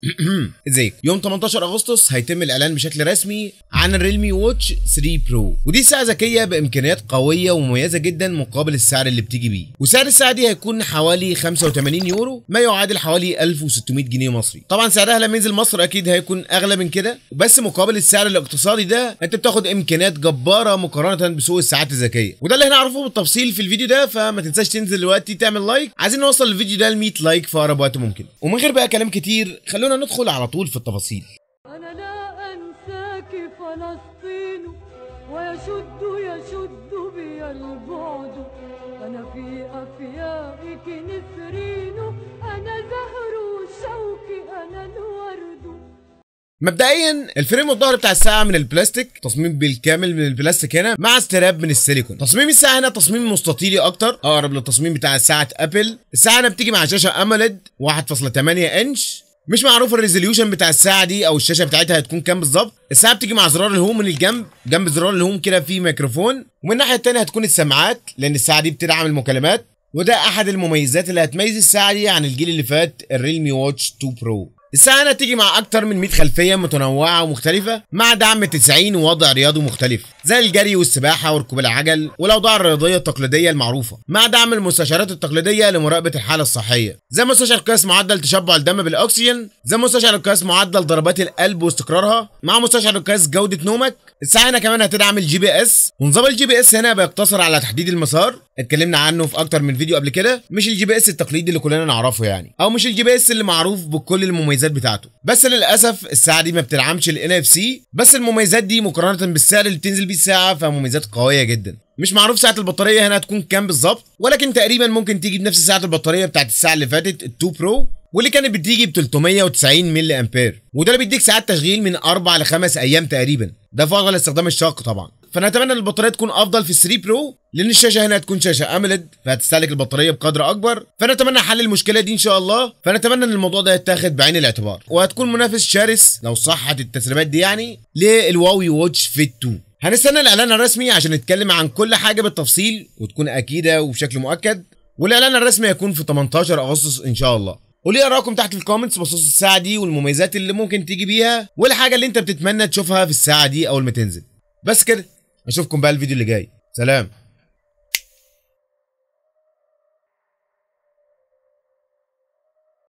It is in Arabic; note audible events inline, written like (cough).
(clears throat) ازيك يوم 18 اغسطس هيتم الاعلان بشكل رسمي عن الريلمي ووتش 3 برو ودي ساعه ذكيه بامكانيات قويه ومميزه جدا مقابل السعر اللي بتيجي بيه وسعر الساعه دي هيكون حوالي 85 يورو ما يعادل حوالي 1600 جنيه مصري طبعا سعرها لما ينزل مصر اكيد هيكون اغلى من كده بس مقابل السعر الاقتصادي ده انت بتاخد امكانيات جباره مقارنه بسوق الساعات الذكيه وده اللي هنعرفه بالتفصيل في الفيديو ده فما تنساش تنزل دلوقتي تعمل لايك عايزين نوصل الفيديو ده ل 100 لايك في اقرب وقت ممكن ومن غير بقى كلام كتير خلونا خلونا ندخل على طول في التفاصيل أنا لا أنساك فلسطين ويشد يشد بي البعد أنا في أفيائك نسرين أنا زهر شوك أنا الورد مبدئيا الفريم والظهر بتاع الساعه من البلاستيك تصميم بالكامل من البلاستيك هنا مع استراب من السيليكون تصميم الساعه هنا تصميم مستطيلي اكتر اقرب للتصميم بتاع ساعه ابل الساعه هنا بتيجي مع شاشه اموليد 1.8 انش مش معروف الريزوليوشن بتاع الساعه دي او الشاشه بتاعتها هتكون كام بالظبط الساعه بتيجي مع زرار الهوم من الجنب جنب زرار الهوم كده في ميكروفون ومن الناحيه الثانيه هتكون السماعات لان الساعه دي بتدعم المكالمات وده احد المميزات اللي هتميز الساعه دي عن الجيل اللي فات الريلمي واتش 2 برو السنة تيجي مع أكتر من 100 خلفية متنوعة ومختلفة مع دعم 90 وضع رياضي مختلف زي الجري والسباحة وركوب العجل والأوضاع الرياضية التقليدية المعروفة مع دعم المستشارات التقليدية لمراقبة الحالة الصحية زي مستشار قياس معدل تشبع الدم بالأكسجين زي مستشار قياس معدل ضربات القلب واستقرارها مع مستشار قياس جودة نومك الساعة هنا كمان هتدعم الجي بي اس ونظام الجي بي اس هنا بيقتصر على تحديد المسار اتكلمنا عنه في اكتر من فيديو قبل كده مش الجي بي اس التقليدي اللي كلنا نعرفه يعني او مش الجي بي اس اللي معروف بكل المميزات بتاعته بس للاسف الساعه دي ما بتدعمش الان اف سي بس المميزات دي مقارنه بالسعر اللي بتنزل بيه الساعه فمميزات قويه جدا مش معروف سعه البطاريه هنا هتكون كام بالظبط ولكن تقريبا ممكن تيجي بنفس سعه البطاريه بتاعت الساعه اللي فاتت ال 2 برو واللي كانت بتيجي ب 390 ملي امبير وده اللي بيديك ساعات تشغيل من 4 ل 5 ايام تقريبا ده في اغلى استخدام الشاق طبعا فنتمنى ان البطاريه تكون افضل في 3 برو لان الشاشه هنا هتكون شاشه املد فهتستهلك البطاريه بقدر اكبر فنتمنى حل المشكله دي ان شاء الله فنتمنى ان الموضوع ده يتاخد بعين الاعتبار وهتكون منافس شرس لو صحت التسريبات دي يعني للواوي واتش فيت 2 هنستنى الاعلان الرسمي عشان نتكلم عن كل حاجه بالتفصيل وتكون اكيده وبشكل مؤكد والاعلان الرسمي هيكون في 18 اغسطس ان شاء الله قولي اراكم تحت الكومنتس بخصوص الساعه دي والمميزات اللي ممكن تيجي بيها والحاجه اللي انت بتتمنى تشوفها في الساعه دي اول ما تنزل بس كده اشوفكم بقى الفيديو اللي جاي سلام